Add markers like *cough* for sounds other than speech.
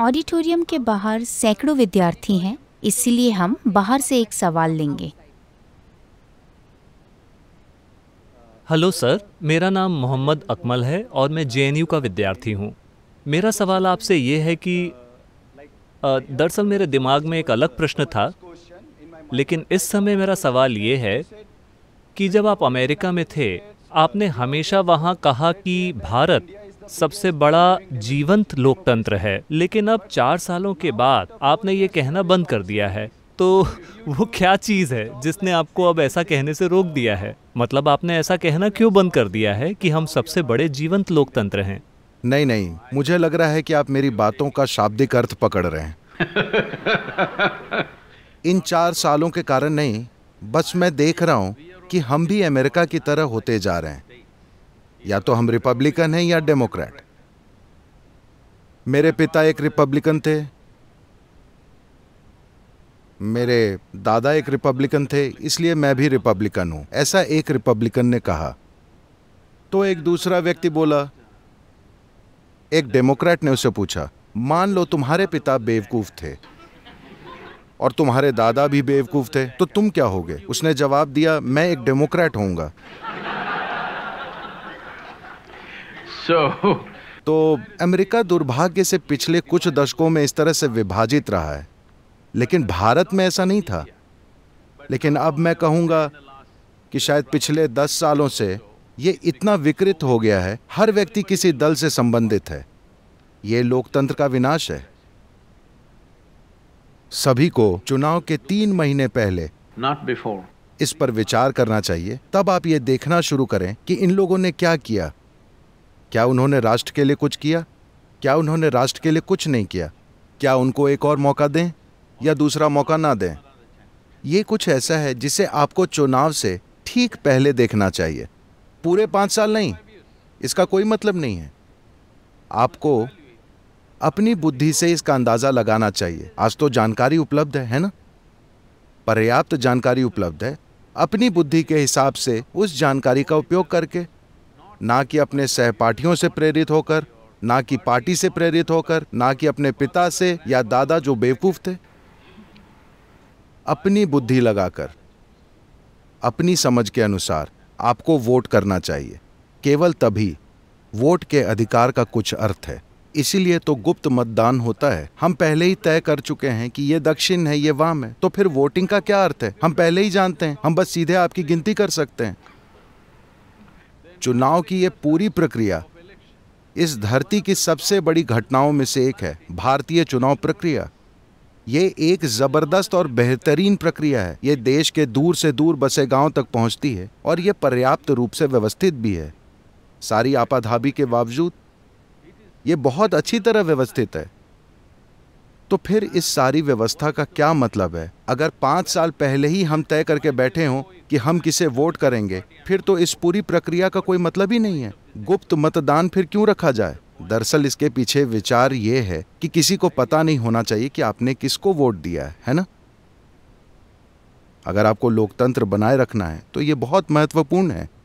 auditorium के बाहर सैकड़ों विद्यार्थी हैं इसलिए हम बाहर से एक सवाल लेंगे हेलो सर मेरा नाम मोहम्मद अकमल है और मैं जेएनयू का विद्यार्थी हूँ मेरा सवाल आपसे ये है कि दरअसल मेरे दिमाग में एक अलग प्रश्न था लेकिन इस समय मेरा सवाल ये है कि जब आप अमेरिका में थे आपने हमेशा वहाँ कहा कि भारत सबसे बड़ा जीवंत लोकतंत्र है लेकिन अब चार सालों के बाद आपने ये कहना बंद कर दिया है तो वो क्या चीज़ है जिसने आपको अब ऐसा कहने से रोक दिया है मतलब आपने ऐसा कहना क्यों बंद कर दिया है कि हम सबसे बड़े जीवंत लोकतंत्र हैं नहीं नहीं मुझे लग रहा है कि आप मेरी बातों का शाब्दिक अर्थ पकड़ रहे हैं *laughs* इन चार सालों के कारण नहीं बस मैं देख रहा हूँ कि हम भी अमेरिका की तरह होते जा रहे हैं या तो हम रिपब्लिकन हैं या डेमोक्रेट मेरे पिता एक रिपब्लिकन थे मेरे दादा एक रिपब्लिकन थे इसलिए मैं भी रिपब्लिकन हूं ऐसा एक रिपब्लिकन ने कहा तो एक दूसरा व्यक्ति बोला एक डेमोक्रेट ने उसे पूछा मान लो तुम्हारे पिता बेवकूफ थे और तुम्हारे दादा भी बेवकूफ थे तो तुम क्या होगे उसने जवाब दिया मैं एक डेमोक्रेट होऊंगा so, तो अमेरिका दुर्भाग्य से पिछले कुछ दशकों में इस तरह से विभाजित रहा है लेकिन भारत में ऐसा नहीं था लेकिन अब मैं कहूंगा कि शायद पिछले दस सालों से ये इतना विकृत हो गया है हर व्यक्ति किसी दल से संबंधित है ये लोकतंत्र का विनाश है सभी को चुनाव के तीन महीने पहले नॉट बिफोर इस पर विचार करना चाहिए तब आप ये देखना शुरू करें कि इन लोगों ने क्या किया क्या उन्होंने राष्ट्र के लिए कुछ किया क्या उन्होंने राष्ट्र के लिए कुछ नहीं किया क्या उनको एक और मौका दें या दूसरा मौका ना दें ये कुछ ऐसा है जिसे आपको चुनाव से ठीक पहले देखना चाहिए पूरे पाँच साल नहीं इसका कोई मतलब नहीं है आपको अपनी बुद्धि से इसका अंदाज़ा लगाना चाहिए आज तो जानकारी उपलब्ध है है ना पर्याप्त जानकारी उपलब्ध है अपनी बुद्धि के हिसाब से उस जानकारी का उपयोग करके ना कि अपने सहपाठियों से प्रेरित होकर ना कि पार्टी से प्रेरित होकर ना कि अपने पिता से या दादा जो बेवकूफ़ थे अपनी बुद्धि लगाकर अपनी समझ के अनुसार आपको वोट करना चाहिए केवल तभी वोट के अधिकार का कुछ अर्थ है इसीलिए तो गुप्त मतदान होता है हम पहले ही तय कर चुके हैं कि ये दक्षिण है ये वाम है तो फिर वोटिंग का क्या अर्थ है हम पहले ही जानते हैं हम बस सीधे आपकी गिनती कर सकते हैं चुनाव की ये पूरी प्रक्रिया इस धरती की सबसे बड़ी घटनाओं में से एक है भारतीय चुनाव प्रक्रिया ये एक ज़बरदस्त और बेहतरीन प्रक्रिया है ये देश के दूर से दूर बसे गांव तक पहुंचती है और ये पर्याप्त रूप से व्यवस्थित भी है सारी आपाधाबी के बावजूद ये बहुत अच्छी तरह व्यवस्थित है तो फिर इस सारी व्यवस्था का क्या मतलब है अगर पाँच साल पहले ही हम तय करके बैठे हों कि हम किसे वोट करेंगे फिर तो इस पूरी प्रक्रिया का कोई मतलब ही नहीं है गुप्त मतदान फिर क्यों रखा जाए दरअसल इसके पीछे विचार ये है कि किसी को पता नहीं होना चाहिए कि आपने किसको वोट दिया है है ना अगर आपको लोकतंत्र बनाए रखना है तो ये बहुत महत्वपूर्ण है